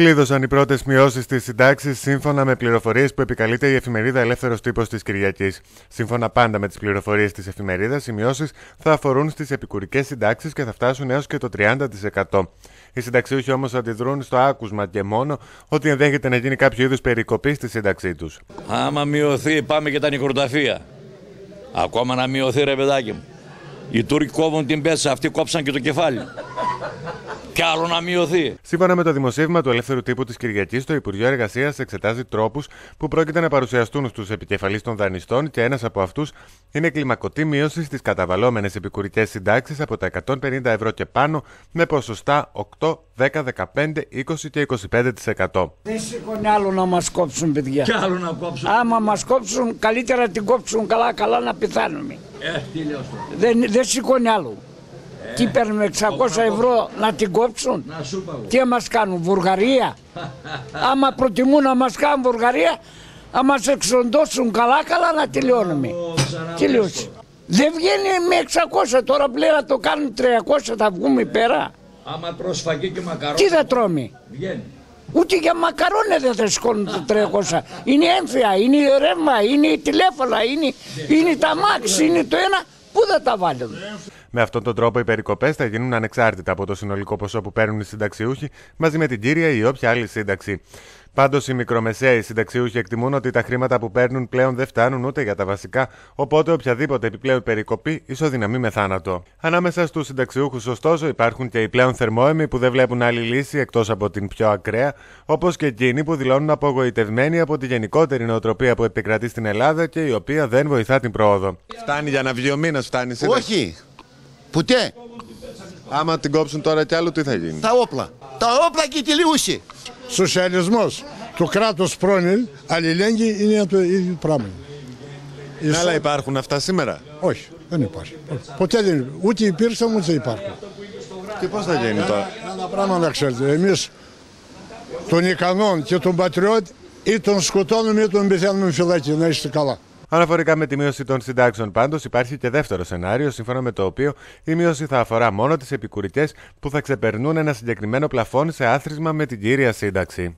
Κλείδωσαν οι πρώτες μειώσεις της συντάξης σύμφωνα με πληροφορίες που επικαλείται η εφημερίδα Ελεύθερος Τύπος της Κυριακής. Σύμφωνα πάντα με τις πληροφορίες της εφημερίδας, οι μειώσεις θα αφορούν στις επικουρικές συντάξεις και θα φτάσουν έως και το 30%. Οι συνταξιούχοι όμως αντιδρούν στο άκουσμα και μόνο ότι ενδέχεται να γίνει κάποιο είδους περικοπή στη σύνταξή τους. Άμα μειωθεί, πάμε και τα νοικοταφεία. Ακόμα να μειωθεί, ρε παιδάκι μου. Οι Τούρκοι κόβουν την πέσα, αυτοί κόψαν και το κεφάλι. Και άλλο να μειωθεί. Σύμφωνα με το δημοσίευμα του ελεύθερου τύπου της Κυριακής, το Υπουργείο Εργασίας εξετάζει τρόπους που πρόκειται να παρουσιαστούν στους επικεφαλείς των δανειστών και ένας από αυτούς είναι κλιμακωτή μείωση στις καταβαλώμενε επικουρικές συντάξεις από τα 150 ευρώ και πάνω με ποσοστά 8, 10, 15, 20 και 25%. Δεν σηκώνει άλλο να μας κόψουν, παιδιά. Και άλλο να κόψουν. Άμα μας κόψουν, καλύτερα την κόψουν καλά-καλά να πιθάνουμε. Ε, Δεν, δεν σηκώνει άλλο. Τι παίρνουμε 600 ευρώ να την κόψουν. Τι μας κάνουν, Βουργαρία, Άμα προτιμούν να μας κάνουν Βουργαρία, να μας εξοντώσουν καλά καλά να τελειώνουμε. Τελειώσει. Δεν βγαίνει με 600 τώρα πλέον να το κάνουν 300 θα βγούμε πέρα. Άμα και μακαρόνια. Τι θα τρώμε. Ούτε για μακαρόνια δεν θα σηκώνουν το 300. Είναι έμφυα, είναι ρεύμα, είναι τηλέφωνα, είναι, ναι, είναι τα μάξι, είναι το ένα. Πού θα τα βάλουν. Με αυτόν τον τρόπο οι περικοπές θα γίνουν ανεξάρτητα από το συνολικό ποσό που παίρνουν οι συνταξιούχοι μαζί με την κύρια ή όποια άλλη σύνταξη. Πάντως, οι μικρομεσαίοι συνταξιούχοι εκτιμούν ότι τα χρήματα που παίρνουν πλέον δεν φτάνουν ούτε για τα βασικά, οπότε οποιαδήποτε επιπλέον περικοπή ισοδυναμεί με θάνατο. Ανάμεσα στους συνταξιούχους, ωστόσο, υπάρχουν και οι πλέον θερμόεμοι που δεν βλέπουν άλλη λύση εκτός από την πιο ακραία, όπως και εκείνοι που δηλώνουν απογοητευμένοι από τη γενικότερη νοοτροπία που επικρατεί στην Ελλάδα και η οποία δεν βοηθά την πρόοδο. Φτάνει για να βγει ο μήνας, φτάνει. Όχι! Ποτέ. Άμα την κόψουν τώρα κι άλλο, τι θα γίνει. Τα όπλα. Τα όπλα και τη λιούση. Σοσιαλισμός. Το κράτος πρώην αλληλέγγυη είναι το ίδιο πράγμα. Ναι, αλλά υπάρχουν αυτά σήμερα. Όχι, δεν υπάρχει. Ποτέ δεν υπάρχει. Ούτε υπήρξαν, ούτε υπάρχουν. Και πώς θα γίνει τώρα. Ένα πράγμα να ξέρετε. Εμείς τον ικανόν και τον πατριώτη ή τον σκοτώνουμε ή τον πεθαίνουμε φυλακή. Να είστε καλά. Αναφορικά με τη μείωση των συντάξεων, πάντως, υπάρχει και δεύτερο σενάριο, σύμφωνα με το οποίο η μείωση θα αφορά μόνο τις επικουρικές που θα ξεπερνούν ένα συγκεκριμένο πλαφόν σε άθροισμα με την κύρια σύνταξη.